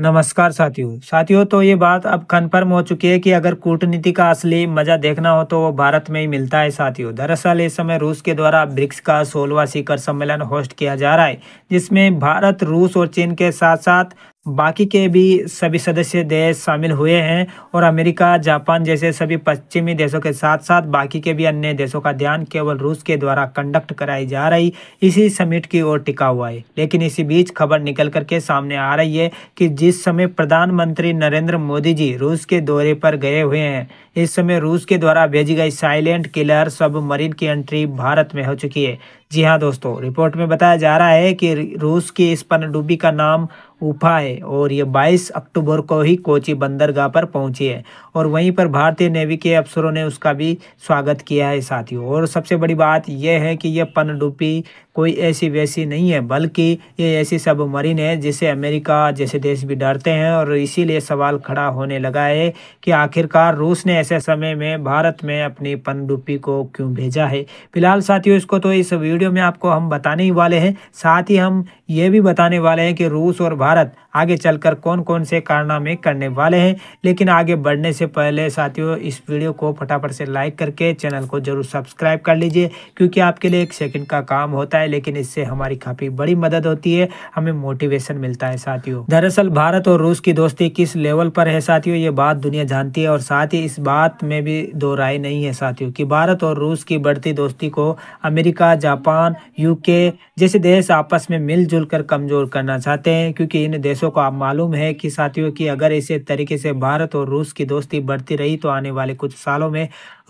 नमस्कार साथियों साथियों तो ये बात अब कन्फर्म हो चुकी है कि अगर कूटनीति का असली मजा देखना हो तो वो भारत में ही मिलता है साथियों दरअसल इस समय रूस के द्वारा ब्रिक्स का सोलवा शिखर सम्मेलन होस्ट किया जा रहा है जिसमें भारत रूस और चीन के साथ साथ बाकी के भी सभी सदस्य देश शामिल हुए हैं और अमेरिका जापान जैसे सभी पश्चिमी देशों के साथ साथ बाकी के भी अन्य देशों का ध्यान केवल रूस के द्वारा कंडक्ट कराई जा रही इसी समिट की ओर टिका हुआ है लेकिन इसी बीच खबर निकल करके सामने आ रही है कि जिस समय प्रधानमंत्री नरेंद्र मोदी जी रूस के दौरे पर गए हुए हैं इस समय रूस के द्वारा भेजी गई साइलेंट किलर सब मरीन की एंट्री भारत में हो चुकी है जी हाँ दोस्तों रिपोर्ट में बताया जा रहा है कि रूस की इस पनडुब्बी का नाम उफा है और ये 22 अक्टूबर को ही कोची बंदरगाह पर पहुंची है और वहीं पर भारतीय नेवी के अफसरों ने उसका भी स्वागत किया है साथियों और सबसे बड़ी बात यह है कि यह पनडुब्बी कोई ऐसी वैसी नहीं है बल्कि ये ऐसी सब मरीन है जिसे अमेरिका जैसे देश भी डरते हैं और इसीलिए सवाल खड़ा होने लगा है कि आखिरकार रूस ने ऐसे समय में भारत में अपनी पनडुब्बी को क्यों भेजा है फिलहाल साथियों इसको तो इस वीडियो में आपको हम बताने ही वाले हैं साथ ही हम ये भी बताने वाले हैं कि रूस और भारत आगे चलकर कौन कौन से कारनामे करने वाले हैं लेकिन आगे बढ़ने से पहले साथियों इस वीडियो को फटाफट से लाइक करके चैनल को जरूर सब्सक्राइब कर लीजिए क्योंकि आपके लिए एक सेकंड का काम होता है है लेकिन इससे हमारी काफ़ी बड़ी मदद होती है हमें मोटिवेशन मिलता है साथियों दरअसल भारत और रूस की दोस्ती किस लेवल पर है साथियों ये बात दुनिया जानती है और साथ ही इस बात में भी दो राय नहीं है साथियों की भारत और रूस की बढ़ती दोस्ती को अमेरिका जापान यूके जैसे देश आपस में मिलजुल कर कमज़ोर करना चाहते हैं क्योंकि इन देशों को आप मालूम है कि साथियों की अगर इसी तरीके से भारत और रूस की दोस्ती बढ़ती रही तो आने वाले कुछ सालों में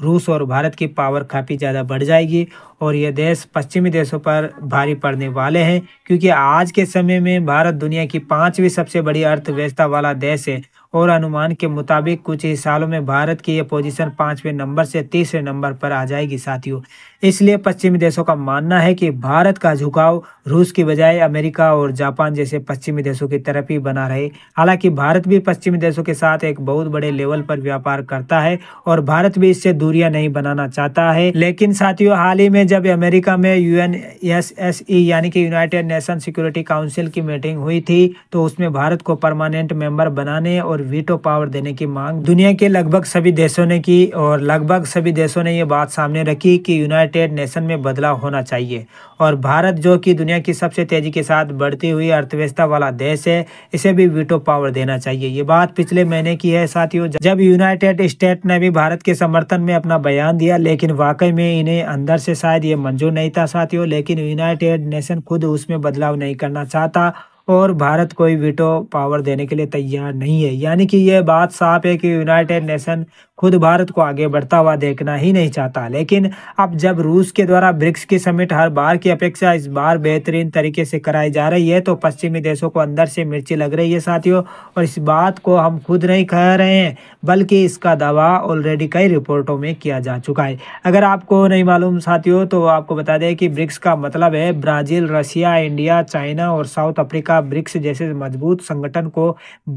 रूस और भारत की पावर काफ़ी ज़्यादा बढ़ जाएगी और यह देश पश्चिमी देशों पर भारी पड़ने वाले हैं क्योंकि आज के समय में भारत दुनिया की पाँचवीं सबसे बड़ी अर्थव्यवस्था वाला देश है और अनुमान के मुताबिक कुछ ही सालों में भारत की यह पोजीशन पांचवें नंबर से तीसरे नंबर पर आ जाएगी साथियों इसलिए पश्चिमी देशों का मानना है कि भारत का झुकाव रूस की बजाय अमेरिका और जापान जैसे पश्चिमी देशों की तरफ ही बना रहे हालांकि भारत भी पश्चिमी देशों के साथ एक बहुत बड़े लेवल पर व्यापार करता है और भारत भी इससे दूरियां नहीं बनाना चाहता है लेकिन साथियों हाल ही में जब अमेरिका में यू e यानी कि यूनाइटेड नेशन सिक्योरिटी काउंसिल की मीटिंग हुई थी तो उसमें भारत को परमानेंट मेंबर बनाने और और वीटो पावर देने की मांग दुनिया के लगभग सभी देशों ने की और लगभग सभी देशों ने ये बात सामने रखी कि यूनाइटेड नेशन में बदलाव होना चाहिए और भारत जो कि दुनिया की सबसे तेजी के साथ बढ़ती हुई अर्थव्यवस्था वाला देश है इसे भी वीटो पावर देना चाहिए ये बात पिछले महीने की है साथियों जब यूनाइटेड स्टेट ने भी भारत के समर्थन में अपना बयान दिया लेकिन वाकई में इन्हें अंदर से शायद ये मंजूर नहीं था साथियों लेकिन यूनाइटेड नेशन खुद उसमें बदलाव नहीं करना चाहता और भारत कोई वीटो पावर देने के लिए तैयार नहीं है यानी कि यह बात साफ है कि यूनाइटेड नेशन खुद भारत को आगे बढ़ता हुआ देखना ही नहीं चाहता लेकिन अब जब रूस के द्वारा ब्रिक्स की समिट हर बार की अपेक्षा इस बार बेहतरीन तरीके से कराई जा रही है तो पश्चिमी देशों को अंदर से मिर्ची लग रही है साथियों और इस बात को हम खुद नहीं कह रहे हैं बल्कि इसका दावा ऑलरेडी कई रिपोर्टों में किया जा चुका है अगर आपको नहीं मालूम साथियों तो आपको बता दें कि ब्रिक्स का मतलब है ब्राज़ील रशिया इंडिया चाइना और साउथ अफ्रीका का ब्रिक्स जैसे मजबूत संगठन को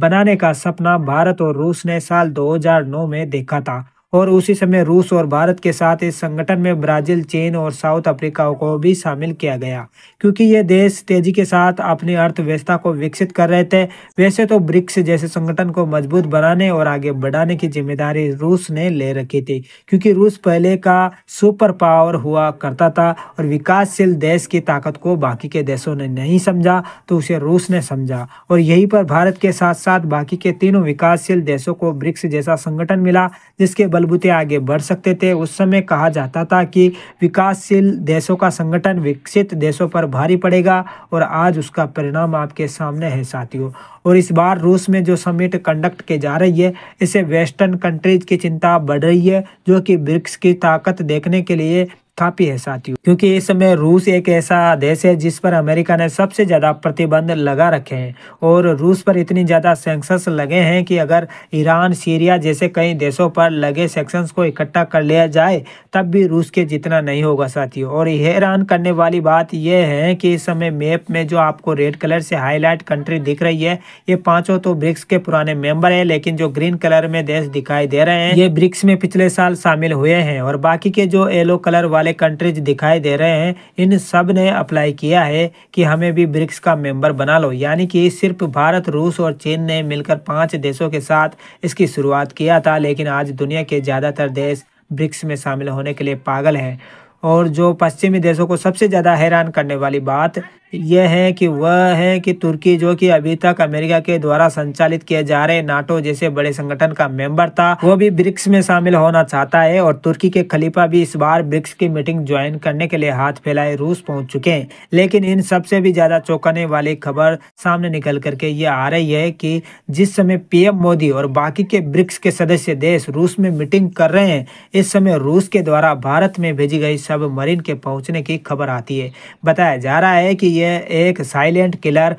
बनाने का सपना भारत और रूस ने साल 2009 में देखा था और उसी समय रूस और भारत के साथ इस संगठन में ब्राज़ील चीन और साउथ अफ्रीका को भी शामिल किया गया क्योंकि ये देश तेजी के साथ अपनी अर्थव्यवस्था को विकसित कर रहे थे वैसे तो ब्रिक्स जैसे संगठन को मजबूत बनाने और आगे बढ़ाने की जिम्मेदारी रूस ने ले रखी थी क्योंकि रूस पहले का सुपर पावर हुआ करता था और विकासशील देश की ताकत को बाकी के देशों ने नहीं समझा तो उसे रूस ने समझा और यहीं पर भारत के साथ साथ बाकी के तीनों विकासशील देशों को ब्रिक्स जैसा संगठन मिला जिसके बलबूते आगे बढ़ सकते थे उस समय कहा जाता था कि विकासशील देशों का संगठन विकसित देशों पर भारी पड़ेगा और आज उसका परिणाम आपके सामने है साथियों और इस बार रूस में जो समिट कंडक्ट की जा रही है इससे वेस्टर्न कंट्रीज की चिंता बढ़ रही है जो कि ब्रिक्स की ताकत देखने के लिए काफ़ी है साथियों क्योंकि इस समय रूस एक ऐसा देश है जिस पर अमेरिका ने सबसे ज़्यादा प्रतिबंध लगा रखे हैं और रूस पर इतनी ज़्यादा सेंक्शंस लगे हैं कि अगर ईरान सीरिया जैसे कई देशों पर लगे सेंक्शंस को इकट्ठा कर लिया जाए तब भी रूस के जितना नहीं होगा साथियों और हैरान करने वाली बात यह है कि इस समय मैप में जो आपको रेड कलर से हाईलाइट कंट्री दिख रही है ये पांचों तो ब्रिक्स के पुराने मेंबर है लेकिन जो ग्रीन कलर में देश दिखाई दे रहे हैं ये ब्रिक्स में पिछले साल शामिल हुए हैं और बाकी के जो येलो कलर वाले वाले कंट्रीज दिखाई दे रहे हैं इन सब ने अप्लाई किया है कि हमें भी ब्रिक्स का मेंबर बना लो यानी कि सिर्फ भारत रूस और चीन ने मिलकर पांच देशों के साथ इसकी शुरुआत किया था लेकिन आज दुनिया के ज़्यादातर देश ब्रिक्स में शामिल होने के लिए पागल हैं और जो पश्चिमी देशों को सबसे ज़्यादा हैरान करने वाली बात यह है कि वह है कि तुर्की जो कि अभी तक अमेरिका के द्वारा संचालित किए जा रहे नाटो जैसे बड़े संगठन का मेंबर था वो भी ब्रिक्स में शामिल होना चाहता है और तुर्की के खलीफा भी इस बार ब्रिक्स की मीटिंग ज्वाइन करने के लिए हाथ फैलाए रूस पहुंच चुके हैं लेकिन इन सबसे भी ज्यादा चौंकाने वाली खबर सामने निकल करके ये आ रही है की जिस समय पीएम मोदी और बाकी के ब्रिक्स के सदस्य देश रूस में मीटिंग कर रहे हैं इस समय रूस के द्वारा भारत में भेजी गई सब के पहुंचने की खबर आती है बताया जा रहा है की ये लिए एक साइलेंट किलर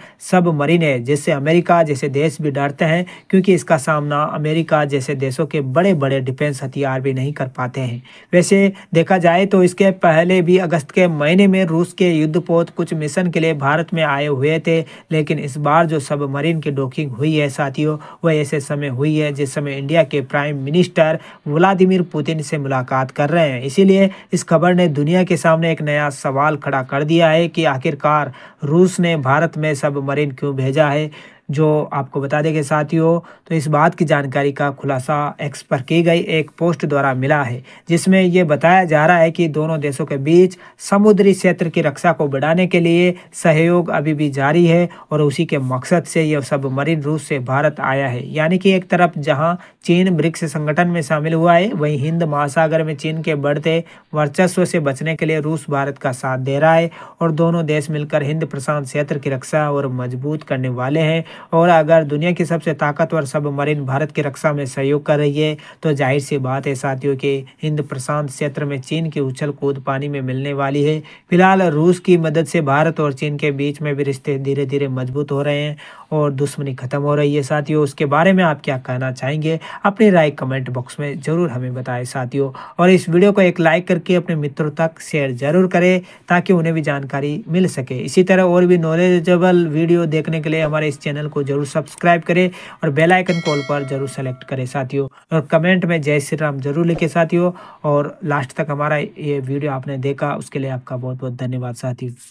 मरीन है जिससे अमेरिका जैसे देश भी डरते हैं क्योंकि इसका सामना अमेरिका जैसे देशों के बड़े बड़े डिफेंस हथियार भी नहीं कर पाते हैं वैसे देखा जाए तो इसके पहले भी अगस्त के महीने में रूस के युद्धपोत कुछ मिशन के लिए भारत में आए हुए थे लेकिन इस बार जो सब की डॉकिंग हुई है साथियों वह ऐसे समय हुई है जिस समय इंडिया के प्राइम मिनिस्टर व्लादिमिर पुतिन से मुलाकात कर रहे हैं इसीलिए इस खबर ने दुनिया के सामने एक नया सवाल खड़ा कर दिया है कि आखिरकार रूस ने भारत में सब मरीन क्यों भेजा है जो आपको बता देंगे साथियों तो इस बात की जानकारी का खुलासा एक्स पर की गई एक पोस्ट द्वारा मिला है जिसमें ये बताया जा रहा है कि दोनों देशों के बीच समुद्री क्षेत्र की रक्षा को बढ़ाने के लिए सहयोग अभी भी जारी है और उसी के मकसद से यह सब मरीन रूस से भारत आया है यानी कि एक तरफ जहाँ चीन ब्रिक्स संगठन में शामिल हुआ है वहीं हिंद महासागर में चीन के बढ़ते वर्चस्व से बचने के लिए रूस भारत का साथ दे रहा है और दोनों देश मिलकर हिंद प्रशांत क्षेत्र की रक्षा और मजबूत करने वाले हैं और अगर दुनिया की सबसे ताकतवर सब मरीन भारत की रक्षा में सहयोग कर रही है तो जाहिर सी बात है साथियों के हिंद प्रशांत क्षेत्र में चीन की उछल कूद पानी में मिलने वाली है फिलहाल रूस की मदद से भारत और चीन के बीच में भी रिश्ते धीरे धीरे मजबूत हो रहे हैं और दुश्मनी खत्म हो रही है साथियों उसके बारे में आप क्या कहना चाहेंगे अपनी राय कमेंट बॉक्स में ज़रूर हमें बताएं साथियों और इस वीडियो को एक लाइक करके अपने मित्रों तक शेयर ज़रूर करें ताकि उन्हें भी जानकारी मिल सके इसी तरह और भी नॉलेजेबल वीडियो देखने के लिए हमारे इस चैनल चैनल को जरूर सब्सक्राइब करें और बेलाइकन कॉल पर जरूर सेलेक्ट करें साथियों और कमेंट में जय श्री राम जरूर लिखे साथियों और लास्ट तक हमारा ये वीडियो आपने देखा उसके लिए आपका बहुत बहुत धन्यवाद साथियों